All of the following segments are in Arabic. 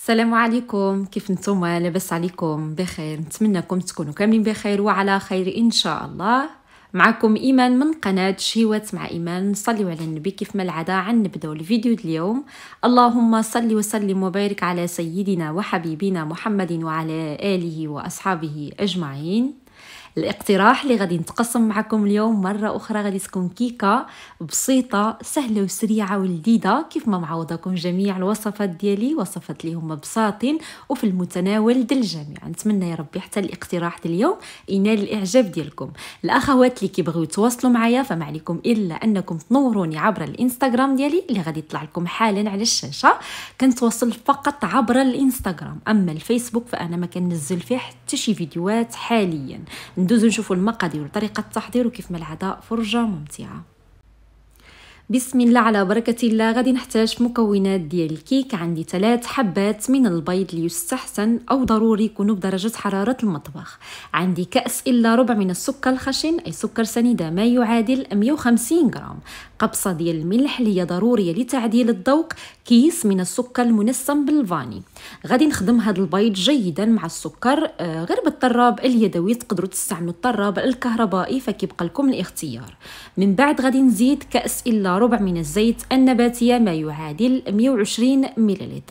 السلام عليكم كيف نتوما لاباس عليكم بخير نتمنىكم تكونوا كاملين بخير وعلى خير ان شاء الله معكم ايمان من قناه شهوات مع ايمان نصلي على النبي كيف ما العاده عن نبداو الفيديو اليوم اللهم صل وسلم وبارك على سيدنا وحبيبنا محمد وعلى اله واصحابه اجمعين الاقتراح اللي غادي نتقسم معكم اليوم مرة أخرى غادي تكون كيكة بسيطة سهلة وسريعة ولذيذة كيف ما معوضاكم جميع الوصفات ديالي وصفات اللي هما بساطين وفي المتناول ديال الجميع نتمنى يا ربي حتى الاقتراح ديال اليوم ينال الإعجاب ديالكم الأخوات اللي كيبغيو يتواصلوا معايا فما عليكم إلا أنكم تنوروني عبر الإنستغرام ديالي اللي غادي يطلع لكم حالا على الشاشة كنتواصل فقط عبر الإنستغرام أما الفيسبوك فأنا ما كنزل فيه حتى شي فيديوهات حاليا ندوزو نشوفو المقادير وطريقه التحضير وكيف ما العاده فرجه ممتعه بسم الله على بركة الله غادي نحتاج مكونات ديال الكيك عندي ثلاث حبات من البيض ليستحسن أو ضروري يكونوا بدرجة حرارة المطبخ عندي كأس إلا ربع من السكر الخشن أي سكر سنيدة ما يعادل 150 غرام قبصة ديال الملح اللي هي ضرورية لتعديل الذوق كيس من السكر المنسم بالفاني غادي نخدم هذا البيض جيدا مع السكر آه، غير بالطراب اليدوي تقدروا تستعملوا الطراب الكهربائي فكيبقى لكم الاختيار من بعد غادي نزيد كأس إلا ربع من الزيت النباتية ما يعادل 120 ملل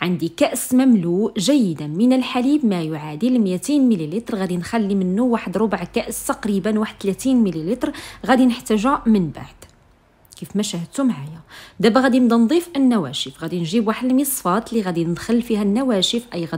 عندي كأس مملوء جيدا من الحليب ما يعادل 200 مليلتر غادي نخلي منه واحد ربع كأس تقريبا واحد 30 مليلتر غادي نحتاجها من بعد كيف ما شاهدتوا معايا دابا غادي نبدا نضيف النواشف غادي نجيب واحد المصفات اللي غادي ندخل فيها النواشف اي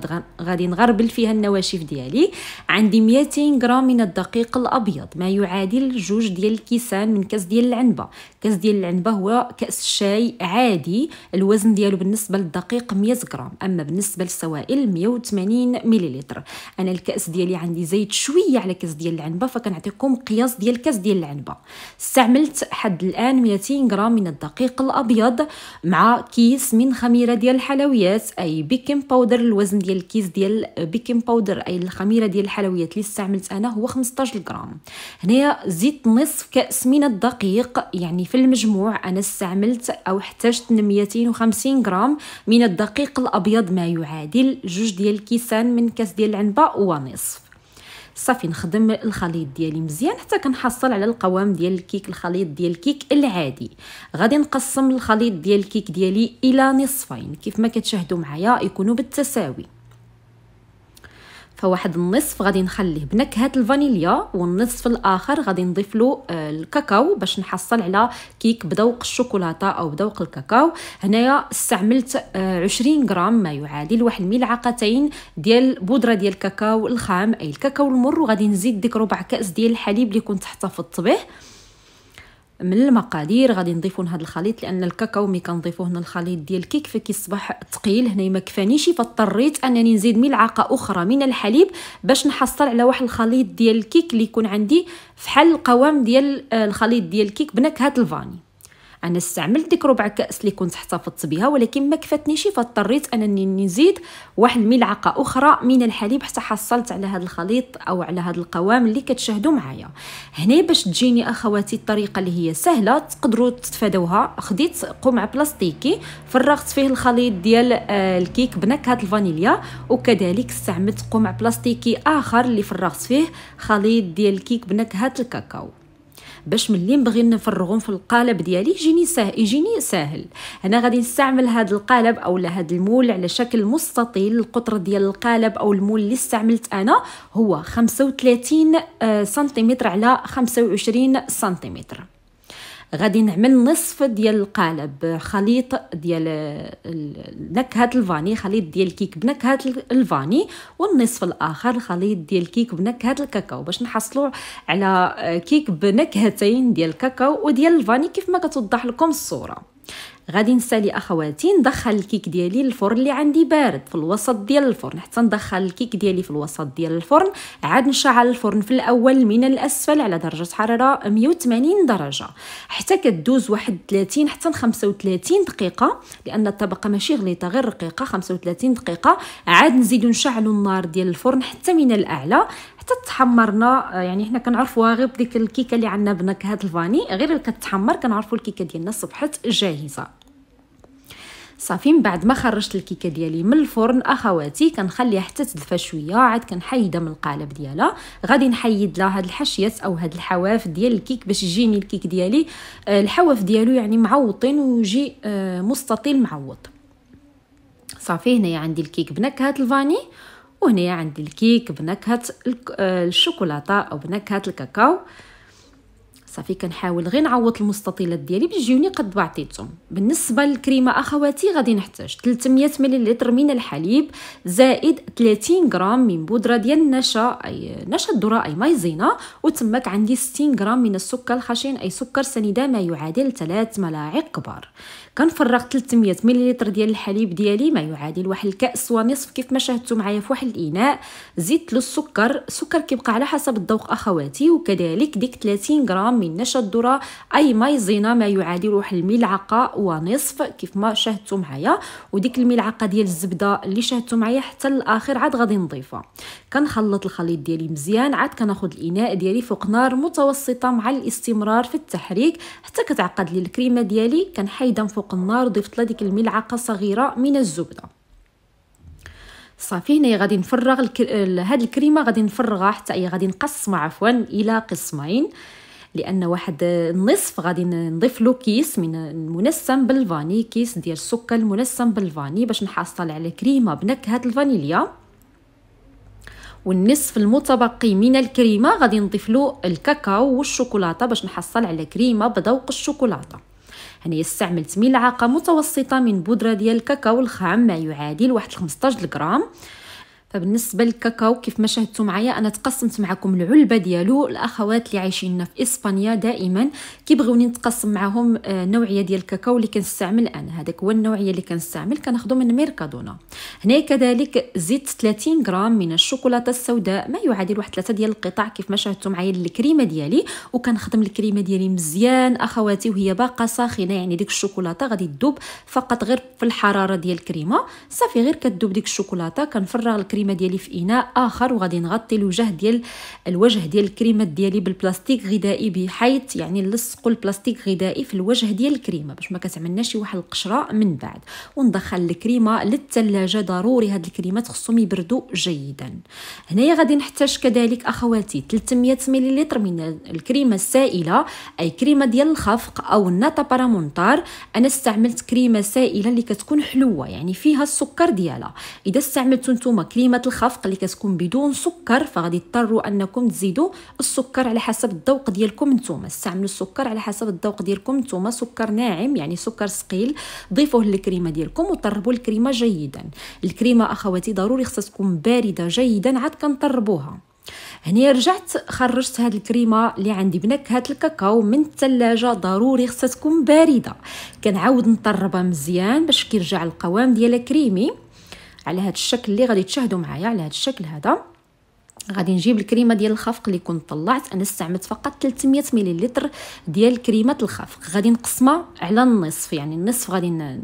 غادي نغربل فيها النواشف ديالي عندي 200 غرام من الدقيق الابيض ما يعادل جوج ديال الكيسان من كاس ديال العنبه كاس ديال العنبه هو كاس شاي عادي الوزن ديالو بالنسبه للدقيق 100 غرام اما بالنسبه للسوائل 180 مليلتر انا الكاس ديالي عندي زايد شويه على كاس ديال العنبه فكنعطيكم قياس ديال كاس ديال العنبه استعملت حد الان 200 غرام من الدقيق الابيض مع كيس من خميره ديال الحلويات اي بيكنج باودر الوزن ديال الكيس ديال بيكنج باودر اي الخميره ديال الحلويات اللي استعملت انا هو 15 غرام هنايا زدت نصف كاس من الدقيق يعني في في المجموع أنا استعملت أو احتجت 250 غرام من الدقيق الأبيض ما يعادل جوج ديال الكيسان من كاس ديال العنبة ونصف صافي نخدم الخليط ديالي مزيان حتى كنحصل على القوام ديال الكيك الخليط ديال الكيك العادي غادي نقسم الخليط ديال الكيك ديالي الى نصفين كيف ما كتشاهدوا معايا يكونوا بالتساوي فواحد النصف غادي نخليه بنكهه الفانيليا والنصف الاخر غادي نضيف له آه، الكاكاو باش نحصل على كيك بذوق الشوكولاته او بذوق الكاكاو هنايا استعملت 20 آه، غرام ما يعادل واحد الملعقتين ديال بودره ديال الكاكاو الخام اي الكاكاو المر وغادي نزيد ديك ربع كاس ديال الحليب اللي كنت احتفظت به من المقادير غادي نضيفو لهذا الخليط لان الكاكاو ملي كنضيفوه هنا الخليط ديال الكيك فكيصبح ثقيل هنا ما كفانيش فاضطريت انني نزيد ملعقه اخرى من الحليب باش نحصل على واحد الخليط ديال الكيك اللي يكون عندي فحال القوام ديال آه، الخليط ديال الكيك بنكهه الفاني انا استعملت ديك ربع كاس اللي كنت احتفظت بها ولكن ما كفاتنيش فاضطريت انني نزيد واحد الملعقه اخرى من الحليب حتى حصلت على هذا الخليط او على هذا القوام اللي كتشاهدوا معايا هنا باش تجيني اخواتي الطريقه اللي هي سهله تقدروا تتفادوها خديت قمع بلاستيكي فرغت فيه الخليط ديال آه، الكيك بنكهه الفانيليا وكذلك استعملت قمع بلاستيكي اخر اللي فرغت فيه خليط ديال الكيك بنكهه الكاكاو باش ملي نبغي نفرغهم في القالب ديالي يجيني ساهل يجيني ساهل هنا غادي نستعمل هذا القالب اولا هذا المول على شكل مستطيل القطر ديال القالب او المول اللي استعملت انا هو 35 آه، سنتيمتر على 25 سنتيمتر غادي نعمل نصف ديال القالب خليط ديال نكهه الفاني خليط ديال الكيك بنكهه الفاني والنصف الاخر خليط ديال الكيك بنكهه الكاكاو باش نحصلوا على كيك بنكهتين ديال الكاكاو وديال الفاني كيف ما كتوضح لكم الصوره غادي نسالي اخواتي ندخل الكيك ديالي الفرن اللي عندي بارد في الوسط ديال الفرن حتى ندخل الكيك ديالي في الوسط ديال الفرن عاد نشعل الفرن في الاول من الاسفل على درجه حراره 180 درجه حتى كدوز واحد 30 حتى 35 دقيقه لان الطبقه ماشي غليطه غير رقيقه 35 دقيقه عاد نزيدو نشعلوا النار ديال الفرن حتى من الاعلى حتى تحمرنا آه، يعني حنا كنعرفوها غير بديك الكيكه اللي عندنا بنكهه الفاني غير كتحمر كنعرفوا الكيكه ديالنا صبحت جاهزه صافي من بعد ما خرجت الكيكه ديالي من الفرن اخواتي كنخليها حتى تدفى شويه عاد كنحيدها من القالب ديالها غادي نحيد لها هاد الحشيات او هاد الحواف ديال الكيك باش يجيني الكيك ديالي آه، الحواف ديالو يعني معوطين ويجي آه، مستطيل معوط صافي هنايا عندي الكيك بنكهه الفاني وهنايا عندي الكيك بنكهه آه، الشوكولاته او بنكهه الكاكاو صافي كنحاول غير نعوض المستطيلات ديالي باش قد بعطيتهم بالنسبه للكريمه اخواتي غادي نحتاج 300 ملل من الحليب زائد 30 غرام من بودره ديال النشا اي نشا الذره اي مايزينا وتمك عندي 60 غرام من السكر الخشن اي سكر سنيده ما يعادل 3 ملاعق كبار كنفرغ 300 ملل ديال الحليب ديالي ما يعادل واحد الكاس ونصف كيف ما شاهدتوا معايا في واحد الاناء زدت له السكر السكر كيبقى على حسب الذوق اخواتي وكذلك ديك 30 غرام من نشا الذره اي مايزينا ما يعادل واحد الملعقه ونصف كيف ما شاهدتوا معايا وديك الملعقه ديال الزبده اللي شاهدتوا معايا حتى الاخر عاد غادي نضيفها كنخلط الخليط ديالي مزيان عاد كناخذ الاناء ديالي فوق نار متوسطه مع الاستمرار في التحريك حتى كتعقد لي الكريمه ديالي كنحيدها من فوق النار وضفت لها ديك الملعقه صغيره من الزبده صافي هنايا غادي نفرغ الك... هاد الكريمه غادي نفرغها حتى هي غادي نقسمها عفوا الى قسمين لان واحد النصف غادي نضيف له كيس من منسم بالفاني كيس ديال السكر المنسم بالفاني باش نحصل على كريمه بنكهه الفانيليا والنصف المتبقي من الكريمه غادي نضيف له الكاكاو والشوكولاته باش نحصل على كريمه بذوق الشوكولاته هنايا استعملت ملعقه متوسطه من بودره ديال الكاكاو الخام ما يعادل واحد 15 غرام فبالنسبه للكاكاو كيف ما شاهدتوا معايا انا تقسمت معكم العلبه ديالو الاخوات اللي عايشين في اسبانيا دائما كيبغيوني نتقسم معاهم آه، نوعيه ديال الكاكاو اللي كنستعمل انا هذاك هو النوعيه اللي كنستعمل كناخذو من ميركادونا هنا كذلك زيت 30 غرام من الشوكولاته السوداء ما يعادل واحد ثلاثه ديال القطع كيف ما شاهدتوا معايا الكريمه ديالي وكنخدم الكريمه ديالي مزيان اخواتي وهي باقا ساخنه يعني ديك الشوكولاته غادي تذوب فقط غير في الحراره ديال الكريمه صافي غير كتذوب ديك الشوكولاته كنفرغ الكريمه الكريمه ديالي في اناء اخر وغادي نغطي الوجه ديال الوجه ديال الكريمات ديالي بالبلاستيك غذائي بحيث يعني نلصقوا البلاستيك غذائي في الوجه ديال الكريمه باش ما كتعملناش شي واحد القشره من بعد وندخل الكريمه للثلاجه ضروري هاد الكريمات خصهم يبردوا جيدا هنايا غادي نحتاج كذلك اخواتي 300 مليلتر من الكريمه السائله اي كريمه ديال الخفق او الناتا بارامونتار انا استعملت كريمه سائله اللي كتكون حلوه يعني فيها السكر ديالها اذا استعملتو نتوما كريمه اما الخفق اللي كتكون بدون سكر فغادي تضطروا انكم تزيدوا السكر على حسب الذوق ديالكم نتوما استعملوا السكر على حسب الذوق ديالكم نتوما سكر ناعم يعني سكر ثقيل ضيفوه للكريمه ديالكم وطربوا الكريمه جيدا الكريمه اخواتي ضروري خصها تكون بارده جيدا عاد كنطربوها هنا رجعت خرجت هاد الكريمه اللي عندي بنكهه الكاكاو من الثلاجه ضروري خصها تكون بارده كنعاود نطربها مزيان باش كيرجع القوام ديالها كريمي على هذا الشكل اللي غادي تشاهدوا معايا على هذا الشكل هذا غادي نجيب الكريمه ديال الخفق اللي كنت طلعت انا استعملت فقط 300 مليلتر ديال كريمه الخفق غادي نقسمها على النصف يعني النصف غادي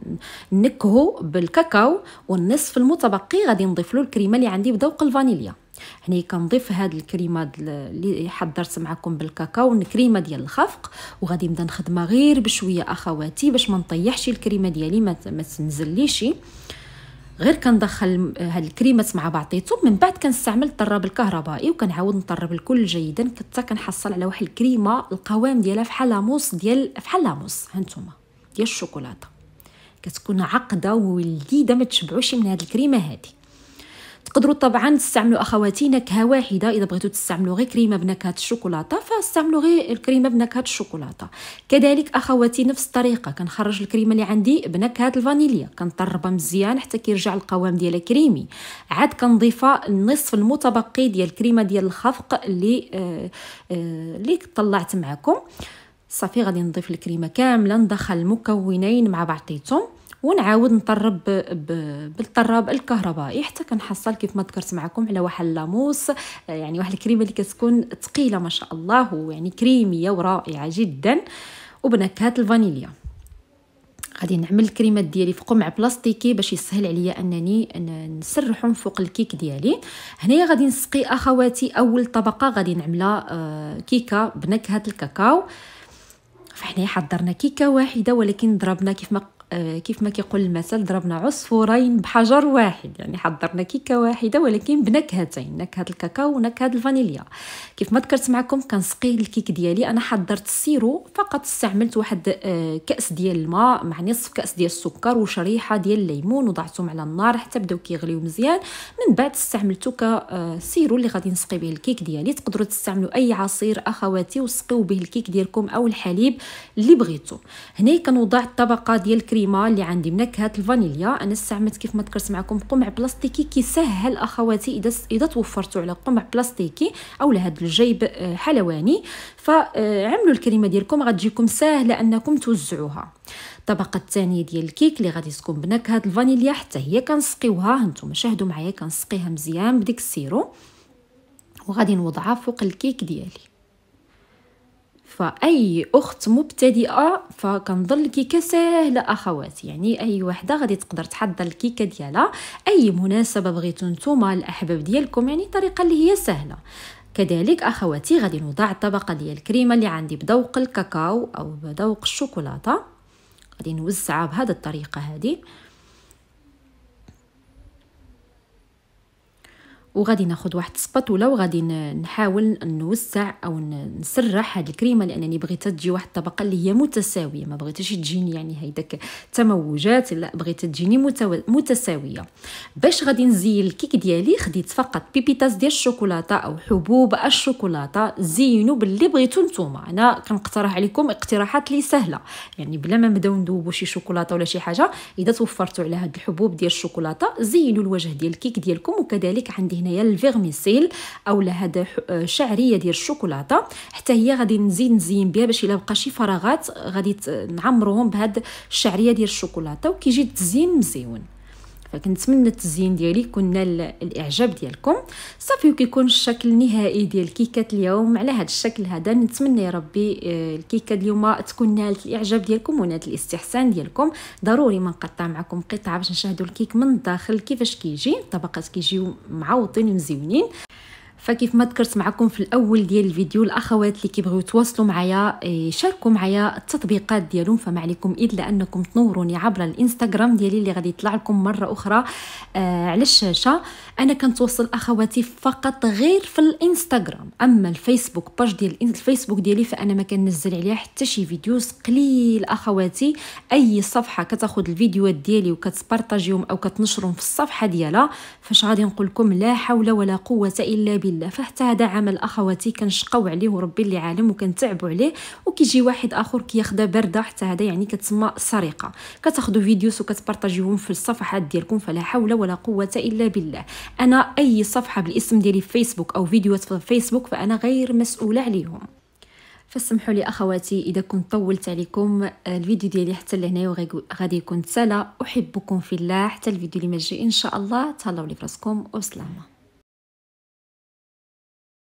نكهو بالكاكاو والنصف المتبقي غادي نضيف له الكريمه اللي عندي بذوق الفانيليا هنا كنضيف هاد الكريمه اللي حضرت معكم بالكاكاو الكريمه ديال الخفق وغادي نبدا نخدمها غير بشويه اخواتي باش ما نطيحش الكريمه ديالي ما تنزليش غير كندخل هاد الكريمات مع بعضيتهم من بعد كنستعمل الطراب الكهربائي وكنعاود نطرب الكل جيدا حتى كنحصل على واحد الكريمه القوام ديالها فحال لاموس ديال فحال لاموس هانتوما ديال الشوكولاته كتكون عقده ولذيذه ما تشبعوش من هاد الكريمه هادي تقدروا طبعا تستعملوا اخواتي نكهه واحده اذا بغيتوا تستعملوا غير كريمه بنكهه الشوكولاته فاستعملوا غير الكريمه بنكهه الشوكولاته كذلك اخواتي نفس الطريقه كنخرج الكريمه اللي عندي بنكهه الفانيليا كنطربها مزيان حتى كيرجع القوام ديالها كريمي عاد كنضيف النصف المتبقي ديال الكريمه ديال الخفق اللي آه، آه، اللي طلعت معكم صافي غادي نضيف الكريمه كامله ندخل المكونين مع بعضيتهم ونعاود نطرب بالطراب الكهربائي حتى كنحصل كيف ما ذكرت معكم على واحد لاموس آه، يعني واحد الكريمه اللي كتكون ثقيله ما شاء الله ويعني كريميه ورائعه جدا وبنكهات الفانيليا غادي نعمل الكريمات ديالي في قمع بلاستيكي باش يسهل عليا انني نسرحهم فوق الكيك ديالي هنايا غادي نسقي اخواتي اول طبقه غادي نعملها آه، كيكه بنكهه الكاكاو فحنا حضرنا كيكه واحده ولكن ضربنا كيف ما آه، كيف ما كيقول المثل ضربنا عصفورين بحجر واحد يعني حضرنا كيكه واحده ولكن بنكهتين نكهه الكاكاو ونكهه الفانيليا كيف ما ذكرت معكم كنسقي الكيك ديالي انا حضرت السيرو فقط استعملت واحد آه، كاس ديال الماء مع نصف كاس ديال السكر وشريحه ديال الليمون وضعتهم على النار حتى بداو كيغليو مزيان من بعد استعملتو كسيرو آه، اللي غادي نسقي به الكيك ديالي تقدروا تستعملوا اي عصير اخواتي وسقيو به الكيك ديالكم او الحليب اللي بغيتو هنا كنوضع الطبقه ديال الكريم الكريمه اللي عندي بنكهه الفانيليا انا استعملت كيف ما ذكرت معكم قمع بلاستيكي كيسهل اخواتي اذا اذا توفرتوا على قمع بلاستيكي او لهذا الجيب آه، حلواني فعملوا الكريمه ديالكم غتجيكم ساهله انكم توزعوها الطبقه الثانيه ديال الكيك اللي غادي تكون بنكهه الفانيليا حتى هي كنسقيوها هانتوما شاهدوا معايا كنسقيها مزيان بديك السيرو وغادي نوضعها فوق الكيك ديالي فاي اخت مبتدئه فكنظن الكيكه سهله اخوات يعني اي وحده غادي تقدر تحضر الكيكه ديالها اي مناسبه بغيتو نتوما الاحباب ديالكم يعني الطريقه اللي هي سهله كذلك اخواتي غادي نوضع الطبقه ديال الكريمه اللي عندي بذوق الكاكاو او بذوق الشوكولاته غادي نوزعها بهذه الطريقه هذه وغادي ناخذ واحد سباتولا ولا وغادي نحاول نوسع او نسرح هاد الكريمه لانني بغيتها تجي واحد الطبقه اللي هي متساويه ما بغيتش تجيني يعني هيداك تموجات لا بغيتها تجيني متو... متساويه باش غادي نزين الكيك ديالي خديت فقط بيبيتاس ديال الشوكولاته او حبوب الشوكولاته زينوا باللي بغيتو نتوما انا كنقترح عليكم اقتراحات لي سهله يعني بلا ما نبداو ندوبو شي شوكولاته ولا شي حاجه اذا توفرتوا على هاد الحبوب ديال الشوكولاته زينوا الوجه ديال الكيك ديالكم وكذلك عندي هنايا الفيرميسيل اولا هذا آه، شعريه ديال الشوكولاته حتى هي غادي نزيد نزين بها باش الا بقى شي فراغات غادي نعمروهم بهاد الشعريه ديال الشوكولاته وكيجي تزين مزيون فكنتمنى التزيين ديالي يكون نال الاعجاب ديالكم صافي وكيكون الشكل النهائي ديال الكيكات اليوم على هذا الشكل هذا نتمنى يا ربي آه، الكيكه اليوم تكون نالت الاعجاب ديالكم ونالت الاستحسان ديالكم ضروري ما نقطع معكم قطعه باش نشاهدوا الكيك من الداخل كيفاش كيجي الطبقات كيجيو معوضين ومزيونين فكيف ما ذكرت معكم في الاول ديال الفيديو الاخوات اللي كيبغيو يتواصلوا معايا إيه، شاركوا معايا التطبيقات ديالهم فما عليكم الا انكم تنوروني عبر الانستغرام ديالي اللي غادي يطلع لكم مره اخرى آه على الشاشه انا كنتوصل اخواتي فقط غير في الانستغرام اما الفيسبوك باج ديال الفيسبوك ديالي فانا ما كنزل عليها حتى شي فيديوز قليل اخواتي اي صفحه كتاخذ الفيديوهات ديالي وكتبارطاجيهم او كتنشرهم في الصفحه ديالها فاش غادي نقول لكم لا حول ولا قوه الا بالله لله فحتى هذا عمل اخواتي كنشقاو عليه وربي اللي عالم وكنتعبوا عليه وكيجي واحد اخر كياخذها بارده حتى هذا يعني كتسمى سرقه كتاخذوا فيديوز وكتبارطاجيوهم في الصفحات ديالكم فلا حول ولا قوه الا بالله انا اي صفحه بالاسم ديالي في فيسبوك او فيديوهات في فيسبوك فانا غير مسؤوله عليهم فسمحوا لي اخواتي اذا كنت طولت عليكم آه، الفيديو ديالي حتى لهنا وغادي يكون سلا احبكم في الله حتى الفيديو اللي مجي ان شاء الله تهلاو لي فراسكم وسلامه